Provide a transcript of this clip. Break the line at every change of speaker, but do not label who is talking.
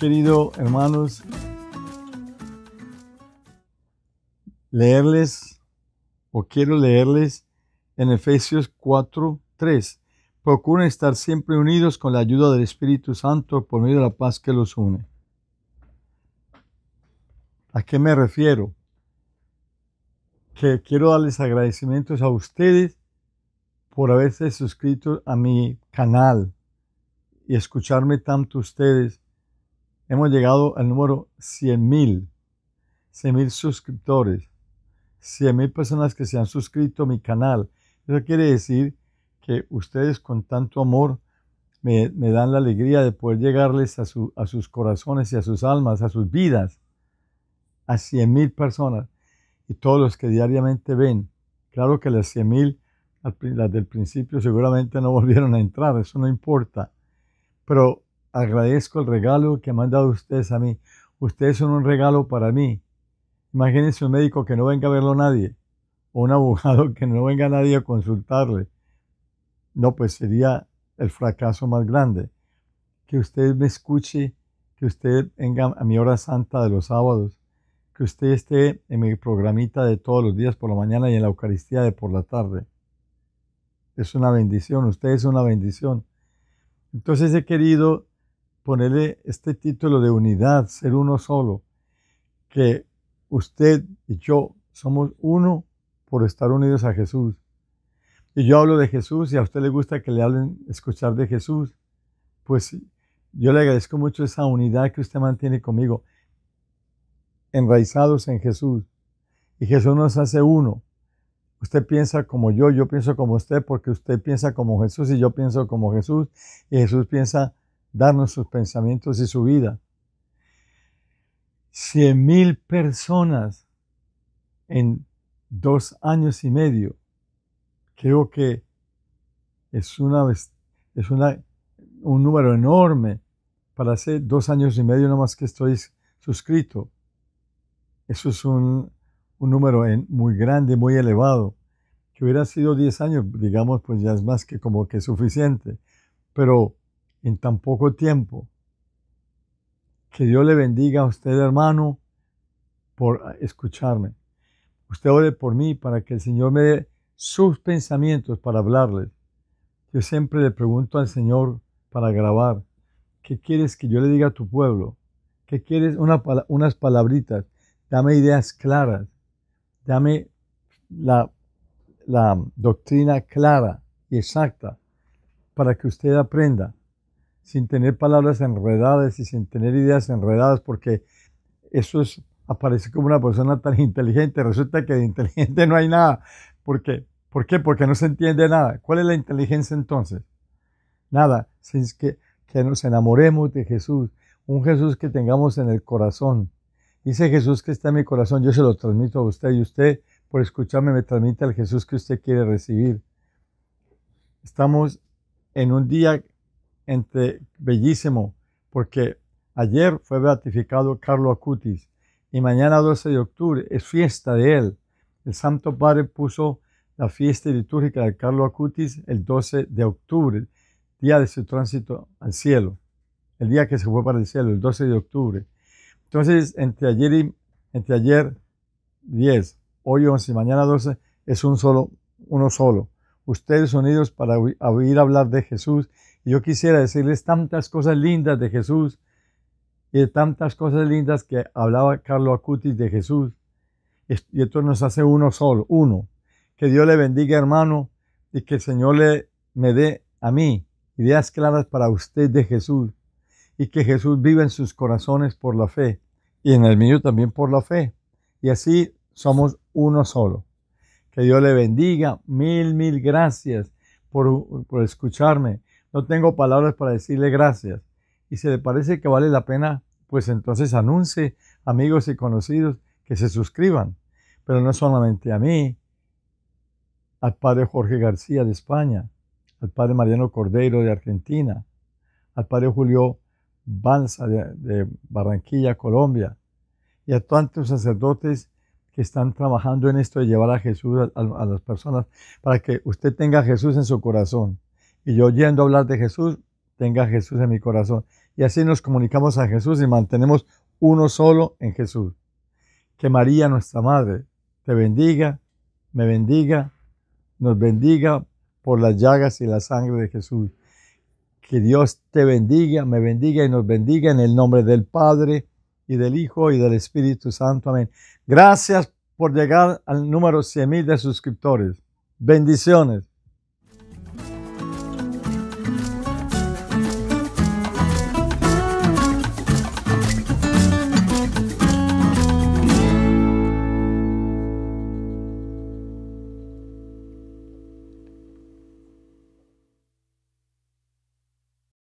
querido hermanos, leerles, o quiero leerles, en Efesios 4, 3. Procuren estar siempre unidos con la ayuda del Espíritu Santo por medio de la paz que los une. ¿A qué me refiero? Que quiero darles agradecimientos a ustedes por haberse suscrito a mi canal y escucharme tanto ustedes Hemos llegado al número 100.000. 100.000 suscriptores. 100.000 personas que se han suscrito a mi canal. Eso quiere decir que ustedes con tanto amor me, dan la alegría de poder llegarles a, su, a, sus corazones y a sus almas, a sus vidas. A 100.000 personas. Y todos los que diariamente ven. Claro que las 100.000, las del principio seguramente no volvieron a entrar. Eso no importa. Pero agradezco el regalo que me han dado ustedes a mí. Ustedes son un regalo para mí. Imagínense un médico que no venga a verlo nadie, o un abogado que no venga nadie a consultarle. No, pues sería el fracaso más grande. Que usted me escuche, que usted venga a mi hora santa de los sábados, que usted esté en mi programita de todos los días por la mañana y en la Eucaristía de por la tarde. Es una bendición, usted es una bendición. Entonces he querido ponerle este título de unidad, ser uno solo, que usted y yo somos uno por estar unidos a Jesús. Y yo hablo de Jesús y a usted le gusta que le hablen, escuchar de Jesús. Pues yo le agradezco mucho esa unidad que usted mantiene conmigo, enraizados en Jesús. Y Jesús nos hace uno. Usted piensa como yo, yo pienso como usted, porque usted piensa como Jesús y yo pienso como Jesús, y Jesús piensa darnos sus pensamientos y su vida. Cien mil personas en dos años y medio. Creo que es, una, es una, un número enorme para hacer dos años y medio no más que estoy suscrito. Eso es un, un número muy grande, muy elevado. Que hubiera sido 10 años, digamos, pues ya es más que como que suficiente. Pero en tan poco tiempo. Que Dios le bendiga a usted, hermano, por escucharme. Usted ore por mí para que el Señor me dé sus pensamientos para hablarles. Yo siempre le pregunto al Señor para grabar, ¿qué quieres que yo le diga a tu pueblo? ¿Qué quieres? unas palabritas. Dame ideas claras. Dame la doctrina clara y exacta para que usted aprenda sin tener palabras enredadas y sin tener ideas enredadas, porque eso es, aparece como una persona tan inteligente, resulta que de inteligente no hay nada. ¿Por qué? ¿Por qué? Porque no se entiende nada. ¿Cuál es la inteligencia entonces? Nada, sin que, que nos enamoremos de Jesús, un Jesús que tengamos en el corazón. Dice Jesús que está en mi corazón, yo se lo transmito a usted y usted por escucharme me transmite al Jesús que usted quiere recibir. Estamos en un día entre, bellísimo, porque ayer fue beatificado Carlos Acutis y mañana 12 de octubre es fiesta de él. El Santo Padre puso la fiesta litúrgica de Carlos Acutis el 12 de octubre, día de su tránsito al cielo, el día que se fue para el cielo, el 12 de octubre. Entonces, entre ayer, y, entre ayer 10, hoy 11 y mañana 12, es un solo, uno solo. Ustedes unidos para oír hablar de Jesús yo quisiera decirles tantas cosas lindas de Jesús y de tantas cosas lindas que hablaba Carlos Acutis de Jesús. Y esto nos hace uno solo, uno. Que Dios le bendiga, hermano, y que el Señor le, me dé a mí ideas claras para usted de Jesús y que Jesús viva en sus corazones por la fe y en el mío también por la fe. Y así somos uno solo. Que Dios le bendiga. Mil, mil gracias por, por escucharme. No tengo palabras para decirle gracias. Y si le parece que vale la pena, pues entonces anuncie amigos y conocidos que se suscriban. Pero no solamente a mí, al padre Jorge García de España, al padre Mariano Cordero de Argentina, al padre Julio Balsa de, Barranquilla, Colombia, y a tantos sacerdotes que están trabajando en esto de llevar a Jesús a, a, las personas, para que usted tenga a Jesús en su corazón y yo oyendo hablar de Jesús, tenga Jesús en mi corazón. Y así nos comunicamos a Jesús y mantenemos uno solo en Jesús. Que María, nuestra Madre, te bendiga, me bendiga, nos bendiga por las llagas y la sangre de Jesús. Que Dios te bendiga, me bendiga y nos bendiga en el nombre del Padre y del Hijo y del Espíritu Santo. Amén. Gracias por llegar al número 100.000 de suscriptores. Bendiciones.